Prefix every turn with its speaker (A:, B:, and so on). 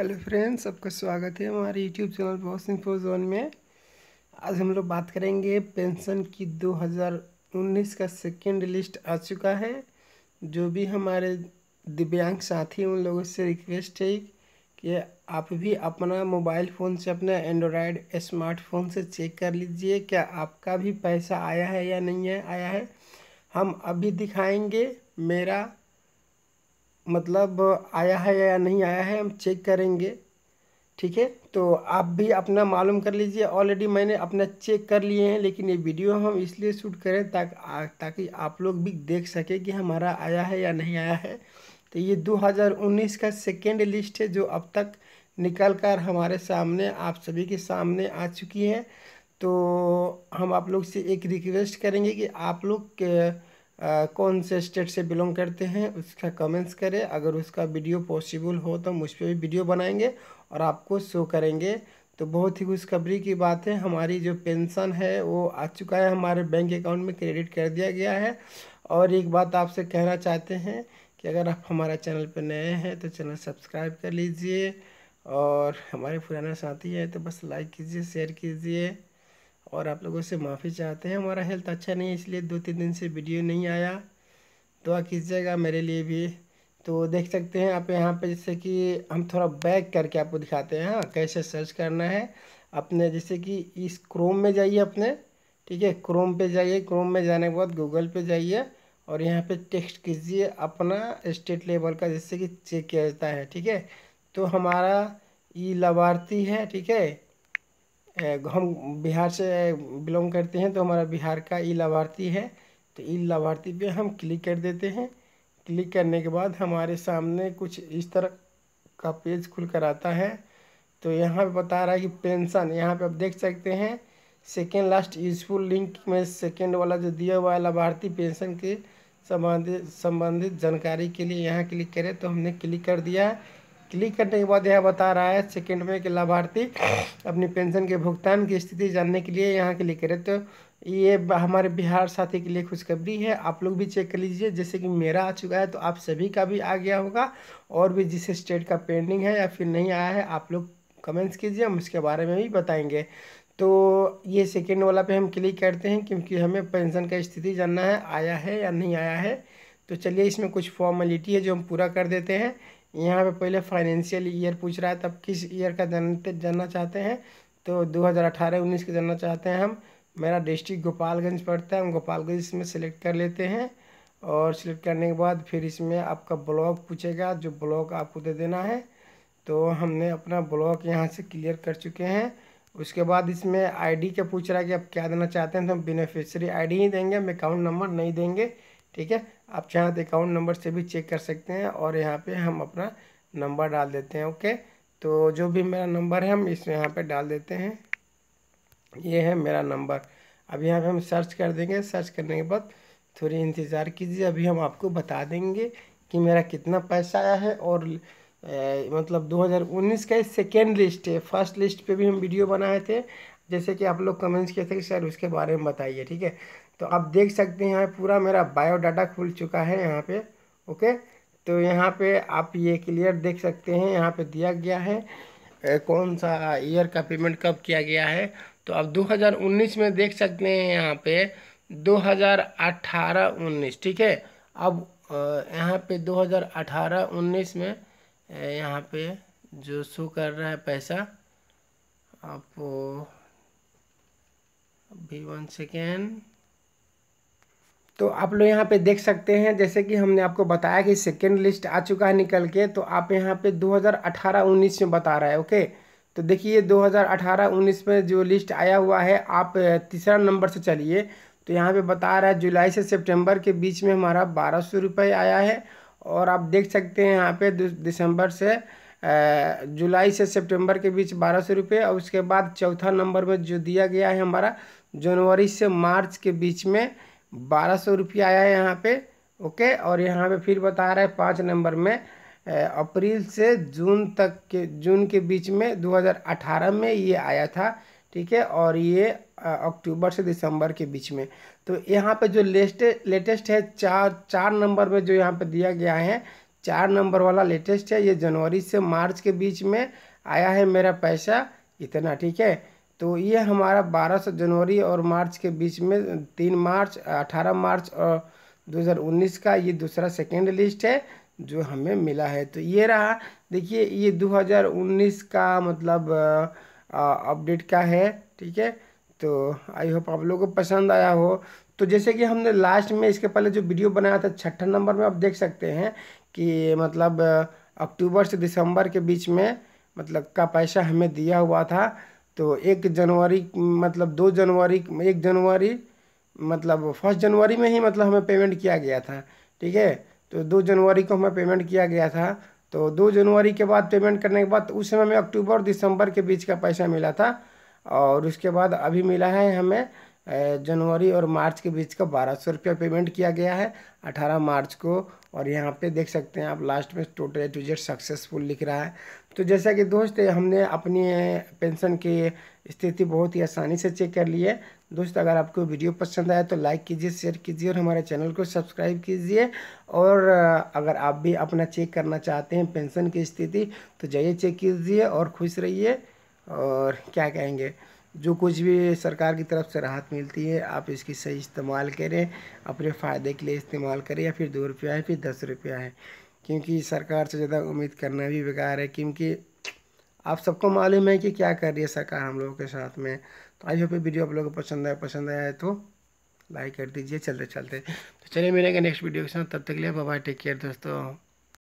A: hello friends सबका स्वागत है हमारे यूट्यूब चैनल बॉसिंग फॉर जोन में आज हम लोग बात करेंगे पेंशन की 2019 का सेकेंड लिस्ट आ चुका है जो भी हमारे दिव्यांग साथी उन लोगों से रिक्वेस्ट है कि आप भी अपना मोबाइल फ़ोन से अपना एंड्रॉयड स्मार्टफोन से चेक कर लीजिए क्या आपका भी पैसा आया है या नहीं है आया है हम अभी दिखाएंगे मेरा मतलब आया है या नहीं आया है हम चेक करेंगे ठीक है तो आप भी अपना मालूम कर लीजिए ऑलरेडी मैंने अपना चेक कर लिए हैं लेकिन ये वीडियो हम इसलिए शूट करें ताकि ताकि आप लोग भी देख सकें कि हमारा आया है या नहीं आया है तो ये 2019 का सेकेंड लिस्ट है जो अब तक निकल कर हमारे सामने आप सभी के सामने आ चुकी है तो हम आप लोग से एक रिक्वेस्ट करेंगे कि आप लोग कौन से स्टेट से बिलोंग करते हैं उसका कमेंट्स करें अगर उसका वीडियो पॉसिबल हो तो हम उस पर भी वीडियो बनाएंगे और आपको शो करेंगे तो बहुत ही खुशखबरी की बात है हमारी जो पेंशन है वो आ चुका है हमारे बैंक अकाउंट में क्रेडिट कर दिया गया है और एक बात आपसे कहना चाहते हैं कि अगर आप हमारा चैनल पर नए हैं तो चैनल सब्सक्राइब कर लीजिए और हमारे पुराना साथी है तो बस लाइक कीजिए शेयर कीजिए और आप लोगों से माफ़ी चाहते हैं हमारा हेल्थ अच्छा नहीं है इसलिए दो तीन दिन से वीडियो नहीं आया दुआ कीजिएगा मेरे लिए भी तो देख सकते हैं आप यहाँ पे जैसे कि हम थोड़ा बैक करके आपको दिखाते हैं हाँ कैसे सर्च करना है अपने जैसे कि इस क्रोम में जाइए अपने ठीक है क्रोम पे जाइए क्रोम में जाने के बाद गूगल पे जाइए और यहाँ पे टेक्स्ट कीजिए अपना स्टेट लेवल का जैसे कि चेक किया जाता है ठीक है तो हमारा ई लाभार्थी है ठीक है हम बिहार से बिलोंग करते हैं तो हमारा बिहार का ई लाभार्थी है तो ई लाभार्थी पे हम क्लिक कर देते हैं क्लिक करने के बाद हमारे सामने कुछ इस तरह का पेज खुल कर आता है तो यहाँ पे बता रहा है कि पेंशन यहाँ पे आप देख सकते हैं सेकेंड लास्ट यूजफुल लिंक में सेकेंड वाला जो दिया हुआ है लाभार्थी पेंशन के संबंधित संबंधित जानकारी के लिए यहाँ क्लिक करें तो हमने क्लिक कर दिया है क्लिक करने के बाद यह बता रहा है सेकेंड में कि लाभार्थी अपनी पेंशन के भुगतान की स्थिति जानने के लिए यहाँ क्लिक करें तो ये हमारे बिहार साथी के लिए खुशखबरी है आप लोग भी चेक कर लीजिए जैसे कि मेरा आ चुका है तो आप सभी का भी आ गया होगा और भी जिस स्टेट का पेंडिंग है या फिर नहीं आया है आप लोग कमेंट्स कीजिए हम उसके बारे में भी बताएंगे तो ये सेकेंड वाला पे हम क्लिक करते हैं क्योंकि हमें पेंशन का स्थिति जानना है आया है या नहीं आया है तो चलिए इसमें कुछ फॉर्मेलिटी है जो हम पूरा कर देते हैं यहाँ पे पहले फाइनेंशियल ईयर पूछ रहा है तब किस ईयर का जानते जानना चाहते हैं तो 2018-19 का जानना चाहते हैं हम मेरा डिस्ट्रिक्ट गोपालगंज पड़ता है हम गोपालगंज इसमें सेलेक्ट कर लेते हैं और सिलेक्ट करने के बाद फिर इसमें आपका ब्लॉक पूछेगा जो ब्लॉक आपको दे देना है तो हमने अपना ब्लॉक यहाँ से क्लियर कर चुके हैं उसके बाद इसमें आईडी का पूछ रहा है कि आप क्या देना चाहते हैं तो हम बेनिफिशरी आईडी ही देंगे हम अकाउंट नंबर नहीं देंगे ठीक है आप चाहें तो अकाउंट नंबर से भी चेक कर सकते हैं और यहाँ पे हम अपना नंबर डाल देते हैं ओके तो जो भी मेरा नंबर है हम इस यहाँ पे डाल देते हैं ये है मेरा नंबर अब यहाँ पे हम सर्च कर देंगे सर्च करने के बाद थोड़ी इंतज़ार कीजिए अभी हम आपको बता देंगे कि मेरा कितना पैसा आया है और मतलब 2019 का सेकेंड लिस्ट है फर्स्ट लिस्ट पे भी हम वीडियो बनाए थे जैसे कि आप लोग कमेंट्स किए थे कि सर उसके बारे में बताइए ठीक है तो आप देख सकते हैं यहाँ पूरा मेरा बायोडाटा खुल चुका है यहाँ पे ओके तो यहाँ पे आप ये क्लियर देख सकते हैं यहाँ पे दिया गया है कौन सा ईयर का पेमेंट कब किया गया है तो आप 2019 में देख सकते हैं यहाँ पे 2018 हज़ार ठीक है अब यहाँ पे 2018 हज़ार में यहाँ पे जो शो कर रहा है पैसा आप भी वन सेकेंड तो आप लोग यहाँ पे देख सकते हैं जैसे कि हमने आपको बताया कि सेकेंड लिस्ट आ चुका है निकल के तो आप यहाँ पे 2018-19 में बता रहा है ओके तो देखिए 2018-19 में जो लिस्ट आया हुआ है आप तीसरा नंबर से चलिए तो यहाँ पे बता रहा है जुलाई से सितंबर के बीच में हमारा बारह सौ रुपये आया है और आप देख सकते हैं यहाँ पे दिसंबर से जुलाई से सितंबर के बीच बारह सौ रुपये और उसके बाद चौथा नंबर में जो दिया गया है हमारा जनवरी से मार्च के बीच में बारह सौ रुपये आया है यहाँ पे ओके और यहाँ पे फिर बता रहा है पाँच नंबर में अप्रैल से जून तक के जून के बीच में 2018 में ये आया था ठीक है और ये अक्टूबर से दिसंबर के बीच में तो यहाँ पे जो लेटेस्ट लेटेस्ट है चार चार नंबर में जो यहाँ पे दिया गया है चार नंबर वाला लेटेस्ट है ये जनवरी से मार्च के बीच में आया है मेरा पैसा इतना ठीक है तो ये हमारा बारह सौ जनवरी और मार्च के बीच में तीन मार्च अठारह मार्च और 2019 का ये दूसरा सेकेंड लिस्ट है जो हमें मिला है तो ये रहा देखिए ये 2019 का मतलब अपडेट क्या है ठीक है तो आई होप आप लोगों को पसंद आया हो तो जैसे कि हमने लास्ट में इसके पहले जो वीडियो बनाया था छठा नंबर में आप देख सकते हैं कि मतलब अक्टूबर से दिसंबर के बीच में मतलब का पैसा हमें दिया हुआ था तो एक जनवरी मतलब दो जनवरी एक जनवरी मतलब फर्स्ट जनवरी में ही मतलब हमें पेमेंट किया गया था ठीक है तो दो जनवरी को हमें पेमेंट किया गया था तो दो जनवरी के बाद पेमेंट करने के बाद उस समय हमें अक्टूबर और दिसंबर के बीच का पैसा मिला था और उसके बाद अभी मिला है हमें जनवरी और मार्च के बीच का बारह सौ रुपया पेमेंट किया गया है अठारह मार्च को और यहाँ पे देख सकते हैं आप लास्ट में टोटल टू जेड सक्सेसफुल लिख रहा है तो जैसा कि दोस्त हमने अपनी पेंशन के स्थिति बहुत ही आसानी से चेक कर ली है दोस्त अगर आपको वीडियो पसंद आया तो लाइक कीजिए शेयर कीजिए और हमारे चैनल को सब्सक्राइब कीजिए और अगर आप भी अपना चेक करना चाहते हैं पेंशन की स्थिति तो जाइए चेक कीजिए और खुश रहिए और क्या कहेंगे जो कुछ भी सरकार की तरफ से राहत मिलती है आप इसकी सही इस्तेमाल करें अपने फ़ायदे के लिए इस्तेमाल करें या फिर दो रुपया है फिर दस रुपया है क्योंकि सरकार से ज़्यादा उम्मीद करना भी बेकार है क्योंकि आप सबको मालूम है कि क्या कर रही है सरकार हम लोगों के साथ में तो आई होप ये वीडियो आप लोगों को पसंद आया पसंद आया है तो लाइक कर दीजिए चलते चलते तो चलिए मिलेंगे नेक्स्ट वीडियो के साथ तब तक के लिए बाय टेक केयर दोस्तों